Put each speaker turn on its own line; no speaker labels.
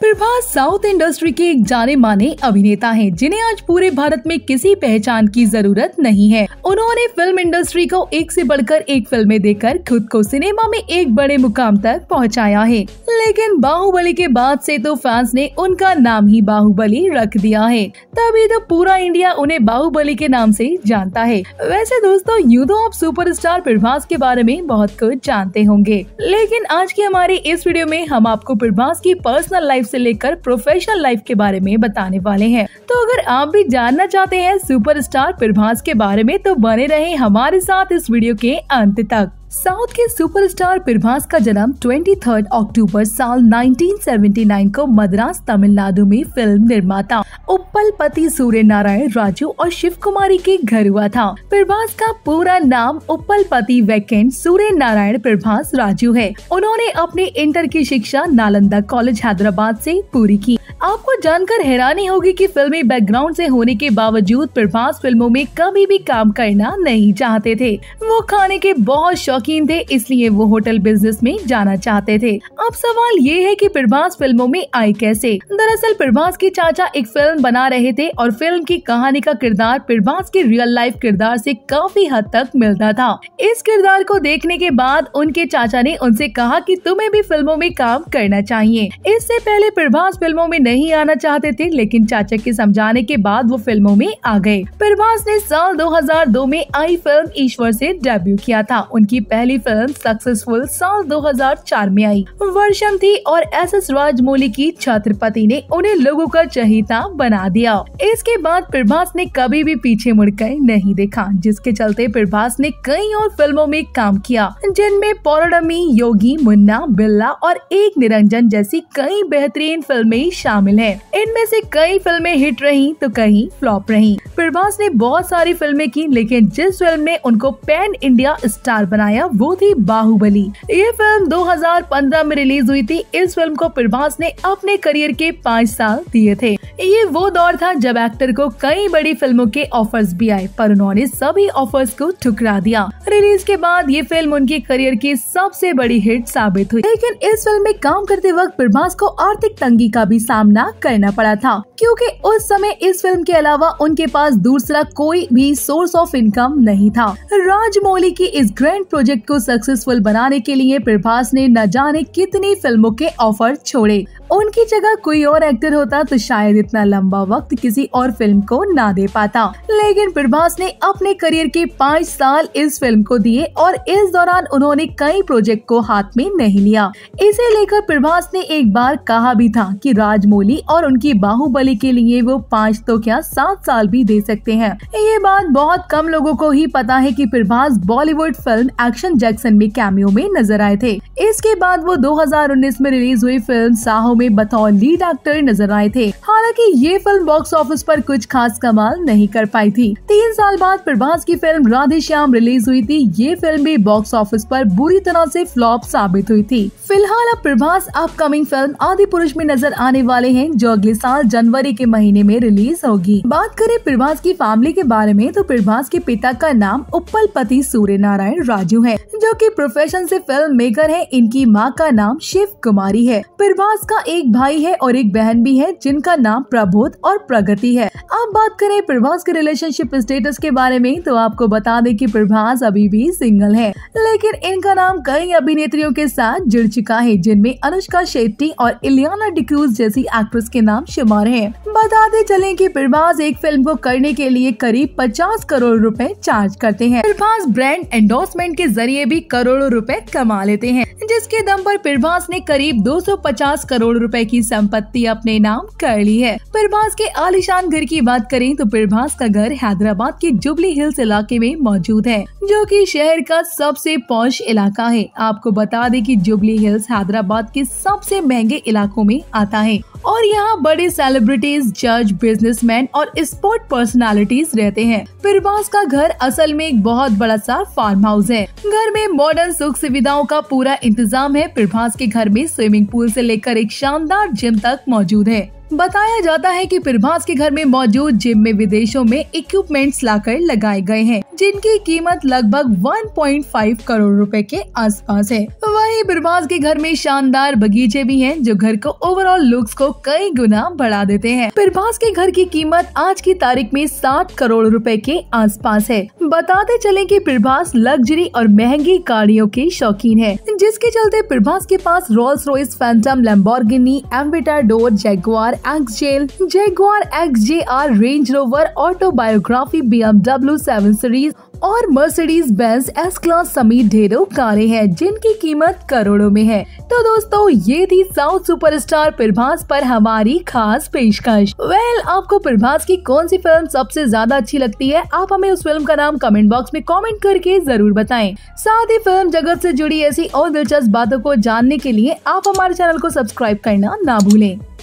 Prabhas south industry के एक जाने माने अभिनेता हैं जिन्हें आज पूरे भारत में किसी पहचान की जरूरत नहीं है उन्होंने फिल्म इंडस्ट्री को एक से बढ़कर एक फिल्में देकर खुद को सिनेमा में एक बड़े मुकाम तक पहुंचाया है लेकिन बाहुबली के बाद से तो फैंस ने उनका नाम ही बाहुबली रख दिया है तभी तो पूरा इंडिया उन्हें बाहुबली के नाम से जानता है वैसे दोस्तों यूँ तो आप स्टार प्रभास के बारे में बहुत कुछ जानते होंगे लेकिन आज के हमारे इस वीडियो में हम आपको प्रभास की पर्सनल लाइफ से लेकर प्रोफेशनल लाइफ के बारे में बताने वाले हैं तो अगर आप भी जानना चाहते हैं सुपरस्टार प्रभास के बारे में तो बने रहे हमारे साथ इस वीडियो के अंत तक साउथ के सुपरस्टार प्रभास का जन्म 23 अक्टूबर साल 1979 को मद्रास तमिलनाडु में फिल्म निर्माता उपल पति सूर्य नारायण राजू और शिव कुमारी के घर हुआ था प्रभास का पूरा नाम उपल पति वैकेंट सूर्य नारायण प्रभास राजू है उन्होंने अपने इंटर की शिक्षा नालंदा कॉलेज हैदराबाद से पूरी की आपको जानकर हैरानी होगी कि फिल्मी बैकग्राउंड से होने के बावजूद प्रभास फिल्मों में कभी भी काम करना नहीं चाहते थे वो खाने के बहुत शौक शौकीन थे इसलिए वो होटल बिजनेस में जाना चाहते थे अब सवाल ये है कि प्रभास फिल्मों में आए कैसे दरअसल प्रभास के चाचा एक फिल्म बना रहे थे और फिल्म की कहानी का किरदार प्रभास के रियल लाइफ किरदार से काफी हद तक मिलता था इस किरदार को देखने के बाद उनके चाचा ने उनसे कहा कि तुम्हें भी फिल्मों में काम करना चाहिए इससे पहले प्रभास फिल्मों में नहीं आना चाहते थे लेकिन चाचा के समझाने के बाद वो फिल्मों में आ गए प्रभास ने साल 2002 में आई फिल्म ईश्वर से डेब्यू किया था उनकी पहली फिल्म सक्सेसफुल साल 2004 में आई वर्षम थी और एस एस राजमौली की छात्रपति ने उन्हें लोगों का चहिता बना दिया इसके बाद प्रभास ने कभी भी पीछे मुड़कर नहीं देखा जिसके चलते प्रभास ने कई और फिल्मों में काम किया जिनमें पौराडमी योगी मुन्ना बिल्ला और एक निरंजन जैसी कई बेहतरीन फिल्में शामिल हैं। इनमें से कई फिल्में हिट रही तो कई फ्लॉप रही प्रभास ने बहुत सारी फिल्में की लेकिन जिस फिल्म ने उनको पैन इंडिया स्टार बनाया बनाया वो थी बाहुबली ये फिल्म 2015 में रिलीज हुई थी इस फिल्म को प्रभास ने अपने करियर के पाँच साल दिए थे ये वो दौर था जब एक्टर को कई बड़ी फिल्मों के ऑफर्स भी आए पर उन्होंने सभी ऑफर्स को ठुकरा दिया रिलीज के बाद ये फिल्म उनके करियर की सबसे बड़ी हिट साबित हुई लेकिन इस फिल्म में काम करते वक्त प्रभास को आर्थिक तंगी का भी सामना करना पड़ा था क्योंकि उस समय इस फिल्म के अलावा उनके पास दूसरा कोई भी सोर्स ऑफ इनकम नहीं था राजमौली की इस ग्रैंड प्रोजेक्ट प्रोजेक्ट को सक्सेसफुल बनाने के लिए प्रभास ने न जाने कितनी फिल्मों के ऑफर छोड़े उनकी जगह कोई और एक्टर होता तो शायद इतना लंबा वक्त किसी और फिल्म को ना दे पाता लेकिन प्रभास ने अपने करियर के पाँच साल इस फिल्म को दिए और इस दौरान उन्होंने कई प्रोजेक्ट को हाथ में नहीं लिया इसे लेकर प्रभास ने एक बार कहा भी था कि राजमौली और उनकी बाहुबली के लिए वो पाँच तो क्या सात साल भी दे सकते हैं ये बात बहुत कम लोगों को ही पता है कि Prabhas Bollywood film action action Jackson में कैमियो में नजर आए थे इसके बाद वो 2019 में रिलीज हुई फिल्म साहो में बतौर लीड एक्टर नजर आए थे हालांकि ये फिल्म बॉक्स ऑफिस पर कुछ खास कमाल नहीं कर पाई थी तीन साल बाद प्रभास की फिल्म राधेश्याम रिलीज हुई थी ये फिल्म भी बॉक्स ऑफिस पर बुरी तरह से फ्लॉप साबित हुई थी फिलहाल अब प्रभास अपकमिंग फिल्म आदि पुरुष में नजर आने वाले हैं जो अगले साल जनवरी के महीने में रिलीज होगी बात करें प्रभास की फैमिली के बारे में तो प्रभास के पिता का नाम उपल पति सूर्य नारायण राजू है हैं जो कि प्रोफेशन से फिल्म मेकर है इनकी माँ का नाम शिव कुमारी है प्रभास का एक भाई है और एक बहन भी है जिनका नाम प्रबोध और प्रगति है अब बात करें प्रभास के रिलेशनशिप स्टेटस के बारे में तो आपको बता दें कि प्रभास अभी भी सिंगल है लेकिन इनका नाम कई अभिनेत्रियों के साथ जुड़ चुका है जिनमें अनुष्का शेट्टी और इलियाना डिक्रूज जैसी एक्ट्रेस के नाम शुमार है बताते चले की प्रभास एक फिल्म को करने के लिए करीब पचास करोड़ रूपए चार्ज करते हैं प्रभास ब्रांड एंडोर्समेंट के जरिए भी करोड़ों रुपए कमा लेते हैं जिसके दम पर प्रभास ने करीब 250 करोड़ रुपए की संपत्ति अपने नाम कर ली है प्रभास के आलिशान घर की बात करें तो प्रभास का घर हैदराबाद के जुबली हिल्स इलाके में मौजूद है जो कि शहर का सबसे पौष इलाका है आपको बता दें कि जुबली हिल्स हैदराबाद के सबसे महंगे इलाकों में आता है और यहाँ बड़े सेलिब्रिटीज जज बिजनेसमैन और स्पोर्ट पर्सनालिटीज रहते हैं फिरबाज का घर असल में एक बहुत बड़ा सा फार्म हाउस है घर में मॉडर्न सुख सुविधाओं का पूरा इंतजाम है फिरबाज के घर में स्विमिंग पूल से लेकर एक शानदार जिम तक मौजूद है बताया जाता है कि प्रभास के घर में मौजूद जिम में विदेशों में इक्विपमेंट्स लाकर लगाए गए हैं जिनकी कीमत लगभग 1.5 करोड़ रुपए के आसपास है वहीं प्रभास के घर में शानदार बगीचे भी हैं जो घर को ओवरऑल लुक्स को कई गुना बढ़ा देते हैं प्रभास के घर की कीमत आज की तारीख में सात करोड़ रूपए के आस है बताते चले की प्रभास लग्जरी और महंगी गाड़ियों के शौकीन है जिसके चलते प्रभास के पास Rolls Royce Phantom Lamborghini Aventador Jaguar जेल Jaguar X J R range rover autobiography BMW seven series और मर्सिडीज बेंस एस क्लास समेत ढेरों कारें हैं जिनकी कीमत करोड़ों में है तो दोस्तों ये थी साउथ सुपरस्टार प्रभास पर हमारी खास पेशकश वेल well, आपको प्रभास की कौन सी फिल्म सबसे ज्यादा अच्छी लगती है आप हमें उस फिल्म का नाम कमेंट बॉक्स में कमेंट करके जरूर बताएं साथ ही फिल्म जगत से जुड़ी ऐसी और दिलचस्प बातों को जानने के लिए आप हमारे चैनल को सब्सक्राइब करना ना भूलें